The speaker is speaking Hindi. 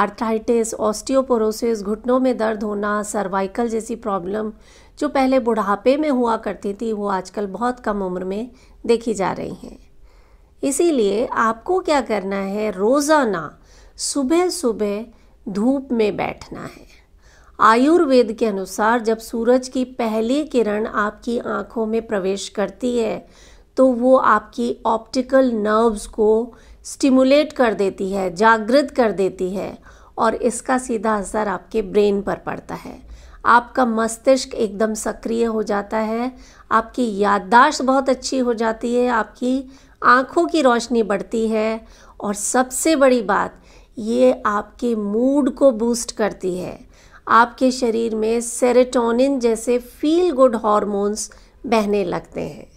आर्थराइटिस ऑस्टियोपोरोसिस घुटनों में दर्द होना सर्वाइकल जैसी प्रॉब्लम जो पहले बुढ़ापे में हुआ करती थी वो आजकल बहुत कम उम्र में देखी जा रही हैं इसीलिए आपको क्या करना है रोज़ाना सुबह सुबह धूप में बैठना है आयुर्वेद के अनुसार जब सूरज की पहली किरण आपकी आँखों में प्रवेश करती है तो वो आपकी ऑप्टिकल नर्व्स को स्टिमुलेट कर देती है जागृत कर देती है और इसका सीधा असर आपके ब्रेन पर पड़ता है आपका मस्तिष्क एकदम सक्रिय हो जाता है आपकी याददाश्त बहुत अच्छी हो जाती है आपकी आँखों की रोशनी बढ़ती है और सबसे बड़ी बात ये आपके मूड को बूस्ट करती है आपके शरीर में सेरेटोनिन जैसे फील गुड हॉर्मोन्स बहने लगते हैं